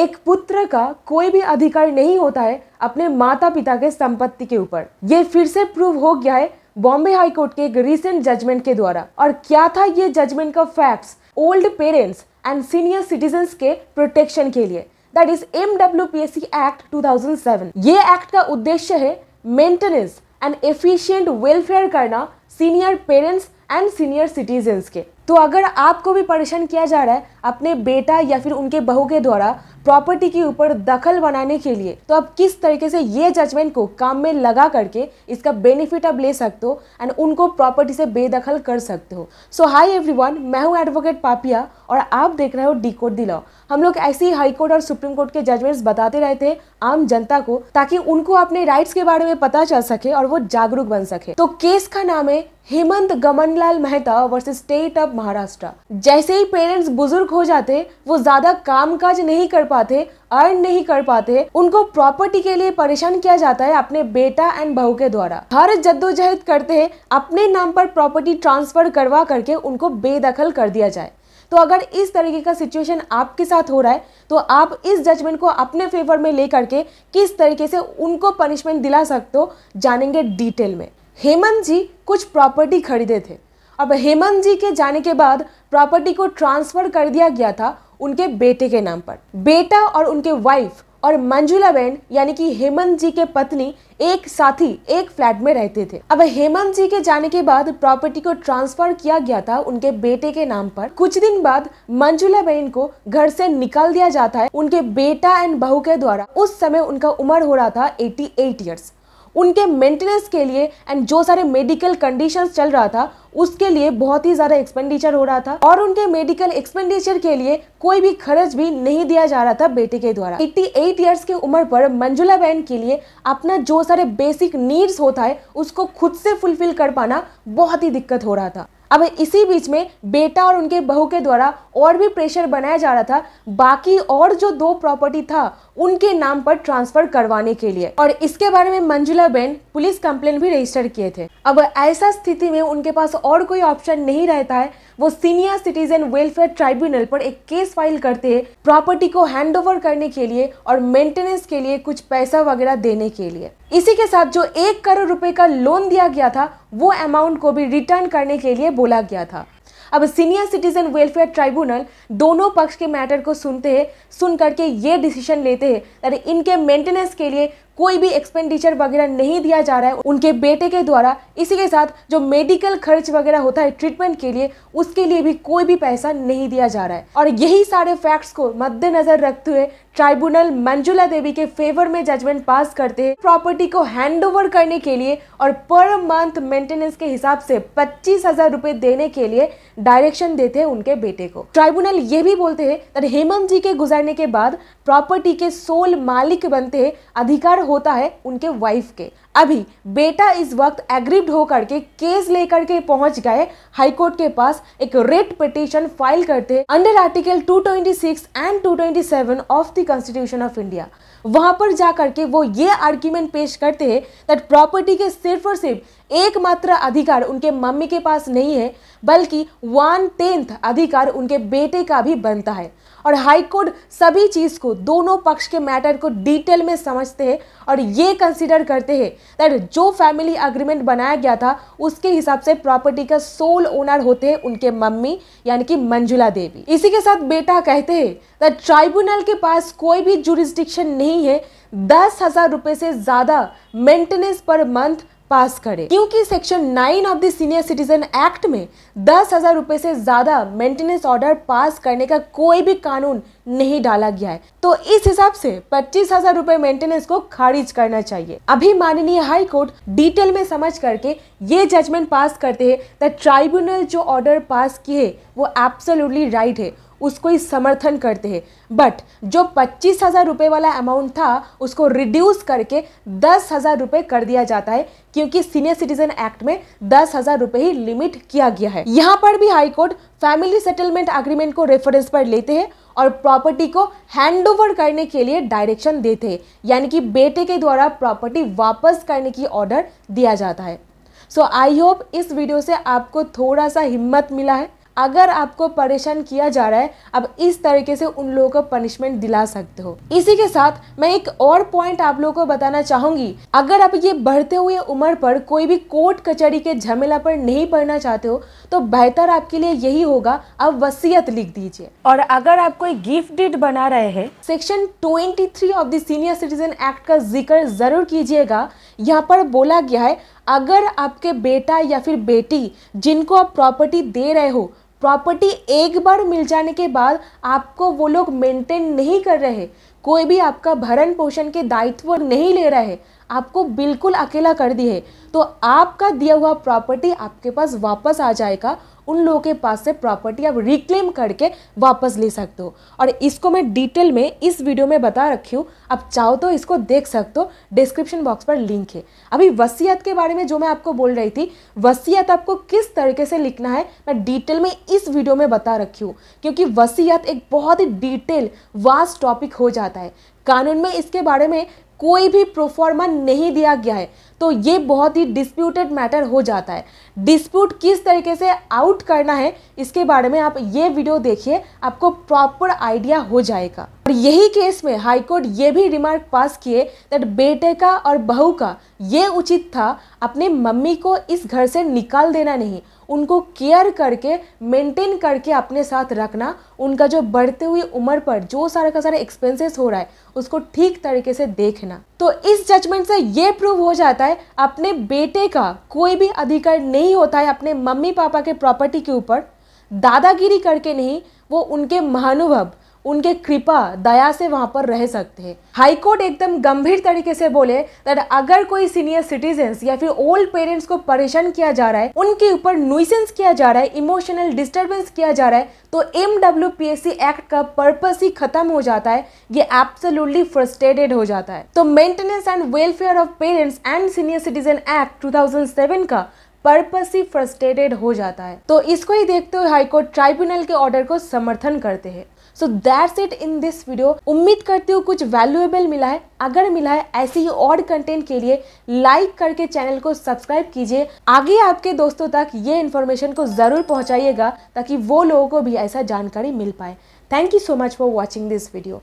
एक पुत्र का कोई भी अधिकार नहीं होता है अपने माता पिता के संपत्ति के ऊपर ये फिर से प्रूव हो गया है बॉम्बे हाई कोर्ट के एक रिसेंट जजमेंट के द्वारा और क्या था ये जजमेंट का facts old parents and senior citizen के प्रोटेक्शन के लिए that is M W P S C act two thousand seven ये एक्ट का उद्देश्य है मेंटेनेंस एंड एफिशियंट वेलफेयर करना senior parents and senior citizen के तो अगर आपको भी परेशान किया जा रहा है अपने बेटा या फिर उनके बहू के द्वारा प्रॉपर्टी के ऊपर दखल बनाने के लिए तो आप किस तरीके से ये जजमेंट को काम में लगा करके इसका बेनिफिट आप ले सकते हो एंड उनको प्रॉपर्टी से बेदखल कर सकते हो सो हाई एवरी वन मैं हूँ एडवोकेट पापिया और आप देख रहे हो डी कोर्ट दिलाओ हम लोग ऐसे ही हाई कोर्ट और सुप्रीम कोर्ट के जजमेंट्स बताते रहते हैं आम जनता को ताकि उनको अपने राइट्स के बारे में पता चल सके और वो जागरूक बन सके तो केस का नाम है Hemant Gamanlal Mehta versus state of of मतलब महाराष्ट्र जैसे ही पेरेंट्स बुजुर्ग हो जाते वो ज्यादा काम काज नहीं कर पाते अर्न नहीं कर पाते उनको प्रॉपर्टी के लिए परेशान किया जाता है अपने बेटा एंड बहू के द्वारा हर जद्दोजहद करते हैं अपने नाम पर प्रॉपर्टी ट्रांसफर करवा करके उनको बेदखल कर दिया जाए तो अगर इस तरीके का सिचुएशन आपके साथ हो रहा है तो आप इस जजमेंट को अपने फेवर में लेकर के किस तरीके से उनको पनिशमेंट दिला सकते हो जानेंगे डिटेल में हेमंत जी कुछ प्रॉपर्टी खरीदे थे अब हेमंत जी के जाने के बाद प्रॉपर्टी को ट्रांसफर कर दिया गया था उनके बेटे के नाम पर बेटा और उनके वाइफ और मंजुला बहन यानी कि हेमंत जी के पत्नी एक साथ ही एक फ्लैट में रहते थे अब हेमंत जी के जाने के बाद प्रॉपर्टी को ट्रांसफर किया गया था उनके बेटे के नाम पर कुछ दिन बाद मंजुला बहन को घर से निकाल दिया जाता है उनके बेटा एंड बहू के द्वारा उस समय उनका उम्र हो रहा था 88 एट ईयर्स उनके मेंटेनेंस के लिए एंड जो सारे मेडिकल कंडीशन चल रहा था उसके लिए बहुत ही ज़्यादा एक्सपेंडिचर हो रहा था और उनके मेडिकल एक्सपेंडिचर के लिए कोई भी खर्च भी नहीं दिया जा रहा था बेटे के द्वारा 88 इयर्स की उम्र पर मंजुला बहन के लिए अपना जो सारे बेसिक नीड्स होता है उसको खुद से फुलफिल कर पाना बहुत ही दिक्कत हो रहा था अब इसी बीच में बेटा और उनके बहू के द्वारा और भी प्रेशर बनाया जा रहा था बाकी और जो दो प्रॉपर्टी था उनके नाम पर ट्रांसफर करवाने के लिए और इसके बारे में मंजुला बेन पुलिस कंप्लेन भी रजिस्टर किए थे अब ऐसा स्थिति में उनके पास और कोई ऑप्शन नहीं रहता है वो सीनियर सिटीजन वेलफेयर ट्राइब्यूनल पर एक केस फाइल करते हैं प्रॉपर्टी को हैंड करने के लिए और मेंटेनेंस के लिए कुछ पैसा वगैरह देने के लिए इसी के साथ जो एक करोड़ रुपए का लोन दिया गया था वो अमाउंट को भी रिटर्न करने के लिए बोला गया था अब सीनियर सिटीजन वेलफेयर ट्राइब्यूनल दोनों पक्ष के मैटर को सुनते हैं सुन करके ये डिसीजन लेते हैं अरे इनके मेंटेनेंस के लिए कोई भी एक्सपेंडिचर वगैरह नहीं दिया जा रहा है उनके बेटे के द्वारा इसी के साथ जो मेडिकल खर्च वगैरह होता है ट्रीटमेंट के लिए उसके लिए भी कोई भी पैसा नहीं दिया जा रहा है और यही सारे फैक्ट्स को मद्देनजर रखते हुए ट्राइब्यूनल मंजुला देवी के फेवर में जजमेंट पास करते हैं प्रॉपर्टी को हैंड ओवर करने के लिए और पर मंथ मेंटेनेंस के हिसाब से पच्चीस हजार रुपए देने के लिए डायरेक्शन देते हैं उनके बेटे को ट्राइब्यूनल ये भी बोलते हैं हेमंत जी के गुजरने के बाद प्रॉपर्टी के सोल मालिक बनते हैं अधिकार होता है उनके वाइफ के अभी बेटा इस वक्त एग्रीव्ड होकर के केस लेकर के पहुंच गए हाईकोर्ट के पास एक रेट पिटिशन फाइल करते under article 226 and 227 of the constitution of India वहां पर जाकर के वो ये आर्ग्यूमेंट पेश करते हैं दैट प्रॉपर्टी के सिर्फ और सिर्फ एकमात्र अधिकार उनके मम्मी के पास नहीं है बल्कि वन टेंथ अधिकार उनके बेटे का भी बनता है और हाई कोर्ट सभी चीज़ को दोनों पक्ष के मैटर को डिटेल में समझते हैं और ये कंसिडर करते हैं दैट जो फैमिली अग्रीमेंट बनाया गया था उसके हिसाब से प्रॉपर्टी का सोल ओनर होते हैं उनके मम्मी यानी कि मंजुला देवी इसी के साथ बेटा कहते हैं दैट ट्राइब्यूनल के पास कोई भी जुरिस्टिक्शन नहीं है दस हज़ार रुपए से ज़्यादा मेंटेनेंस पर मंथ पास करे क्योंकि section nine of the senior citizen act में दस हजार रुपए से ज्यादा मेंटेनेंस ऑर्डर पास करने का कोई भी कानून नहीं डाला गया है तो इस हिसाब से पच्चीस हजार रूपए मेंटेनेंस को खारिज करना चाहिए अभी माननीय हाई कोर्ट डिटेल में समझ करके ये जजमेंट पास करते हैं द ट्राइब्यूनल जो ऑर्डर पास किए वो एब्सोल्युटली राइट है उसको ही समर्थन करते हैं बट जो पच्चीस हज़ार रुपये वाला अमाउंट था उसको रिड्यूस करके दस हज़ार रुपये कर दिया जाता है क्योंकि सीनियर सिटीजन एक्ट में दस हज़ार रुपये ही लिमिट किया गया है यहाँ पर भी हाईकोर्ट फैमिली सेटलमेंट एग्रीमेंट को रेफरेंस पर लेते हैं और प्रॉपर्टी को हैंडओवर करने के लिए डायरेक्शन देते हैं यानी कि बेटे के द्वारा प्रॉपर्टी वापस करने की ऑर्डर दिया जाता है सो आई होप इस वीडियो से आपको थोड़ा सा हिम्मत मिला है अगर आपको परेशान किया जा रहा है अब इस तरीके से उन लोगों को पनिशमेंट दिला सकते हो इसी के साथ मैं एक और पॉइंट आप लोगों को बताना चाहूंगी अगर आप ये बढ़ते हुए उम्र पर कोई भी कोर्ट कचहरी के झमेला पर नहीं पढ़ना चाहते हो तो बेहतर आपके लिए यही होगा आप वसीयत लिख दीजिए और अगर आप कोई गिफ्ट डिट बना रहे हैं section twenty of the senior citizen act का जिक्र जरूर कीजिएगा यहाँ पर बोला गया है अगर आपके बेटा या फिर बेटी जिनको आप प्रॉपर्टी दे रहे हो प्रॉपर्टी एक बार मिल जाने के बाद आपको वो लोग मेंटेन नहीं कर रहे कोई भी आपका भरण पोषण के दायित्व नहीं ले रहा है आपको बिल्कुल अकेला कर दी है तो आपका दिया हुआ प्रॉपर्टी आपके पास वापस आ जाएगा उन लोगों के पास से प्रॉपर्टी आप रिक्लेम करके वापस ले सकते हो और इसको मैं डिटेल में इस वीडियो में बता रखी हूँ आप चाहो तो इसको देख सकते हो डिस्क्रिप्शन बॉक्स पर लिंक है अभी वसीयत के बारे में जो मैं आपको बोल रही थी वसीयत आपको किस तरीके से लिखना है मैं डिटेल में इस वीडियो में बता रखी हूँ क्योंकि वसीयत एक बहुत ही डिटेल वास्ट टॉपिक हो जाता जाता है कानून में इसके बारे में कोई भी प्रोफॉर्मा नहीं दिया गया है तो ये बहुत ही डिस्प्यूटेड मैटर हो जाता है डिस्प्यूट किस तरीके से आउट करना है इसके बारे में आप ये वीडियो देखिए आपको प्रॉपर आइडिया हो जाएगा और यही केस में हाईकोर्ट ये भी रिमार्क पास किए दैट बेटे का और बहू का ये उचित था अपने मम्मी को इस घर से निकाल देना नहीं उनको केयर करके मेंटेन करके अपने साथ रखना उनका जो बढ़ते हुई उम्र पर जो सारा का सारा एक्सपेंसेस हो रहा है उसको ठीक तरीके से देखना तो इस जजमेंट से ये प्रूव हो जाता है अपने बेटे का कोई भी अधिकार नहीं होता है अपने मम्मी पापा के प्रॉपर्टी के ऊपर दादागिरी करके नहीं वो उनके महानुभव उनके कृपा दया से वहाँ पर रह सकते हैं हाईकोर्ट एकदम गंभीर तरीके से बोले दैट अगर कोई सीनियर सिटीजन या फिर ओल्ड पेरेंट्स को परेशान किया जा रहा है उनके ऊपर नुइसेंस किया जा रहा है इमोशनल डिस्टर्बेंस किया जा रहा है तो एम एक्ट का पर्पस ही खत्म हो जाता है ये एब्सोल्युटली फ्रस्ट्रेटेड हो जाता है तो maintenance and welfare of parents and senior citizen act seven का पर्पस ही फ्रस्ट्रेटेड हो जाता है तो इसको ही देखते हुए हाईकोर्ट ट्राइब्यूनल के ऑर्डर को समर्थन करते हैं so that's it in this video उम्मीद करती हूँ कुछ वैल्यूएबल मिला है अगर मिला है ऐसे ही और कंटेंट के लिए लाइक करके चैनल को सब्सक्राइब कीजिए आगे आपके दोस्तों तक ये इन्फॉर्मेशन को ज़रूर पहुँचाइएगा ताकि वो लोगों को भी ऐसा जानकारी मिल पाए thank you so much for watching this video